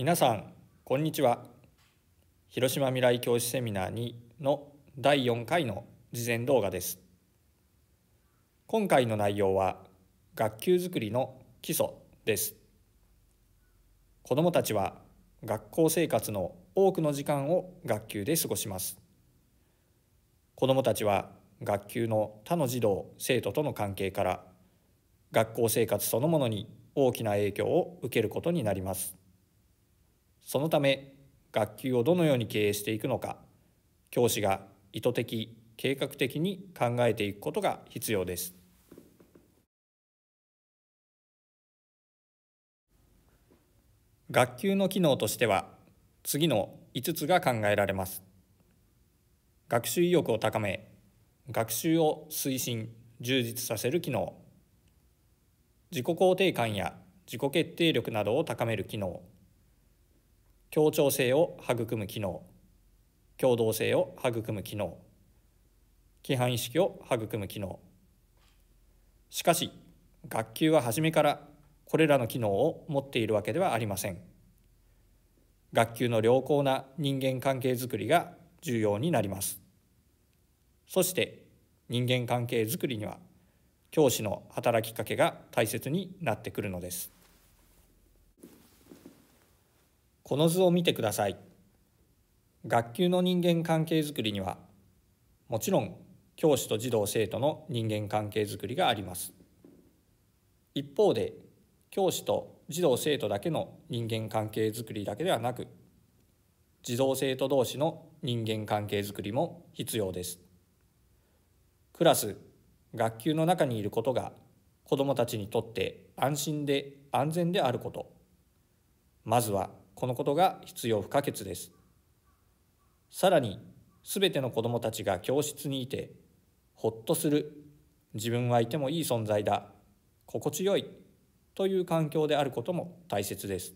皆さんこんにちは広島未来教師セミナー2の第4回の事前動画です今回の内容は学級づくりの基礎です子どもたちは学校生活の多くの時間を学級で過ごします子どもたちは学級の他の児童生徒との関係から学校生活そのものに大きな影響を受けることになりますそのため学級をどのように経営していくのか教師が意図的計画的に考えていくことが必要です学級の機能としては次の5つが考えられます学習意欲を高め学習を推進充実させる機能自己肯定感や自己決定力などを高める機能協調性を育む機能協同性を育む機能規範意識を育む機能しかし学級は初めからこれらの機能を持っているわけではありません学級の良好な人間関係づくりが重要になりますそして人間関係づくりには教師の働きかけが大切になってくるのですこの図を見てください学級の人間関係づくりにはもちろん教師と児童生徒の人間関係づくりがあります一方で教師と児童生徒だけの人間関係づくりだけではなく児童生徒同士の人間関係づくりも必要ですクラス学級の中にいることが子どもたちにとって安心で安全であることまずはこのことが必要不可欠ですさらに全ての子どもたちが教室にいてほっとする自分はいてもいい存在だ心地よいという環境であることも大切です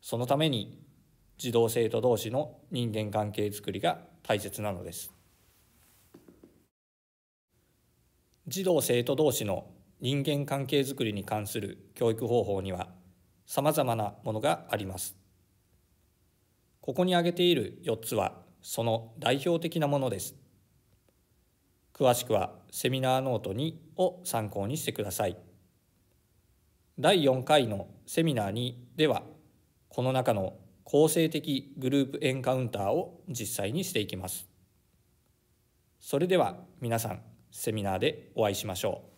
そのために児童生徒同士の人間関係づくりが大切なのです児童生徒同士の人間関係づくりに関する教育方法にはさまざまなものがあります。ここに挙げている4つはその代表的なものです。詳しくはセミナーノート2を参考にしてください。第4回のセミナー2ではこの中の構成的グループエンカウンターを実際にしていきます。それでは皆さんセミナーでお会いしましょう。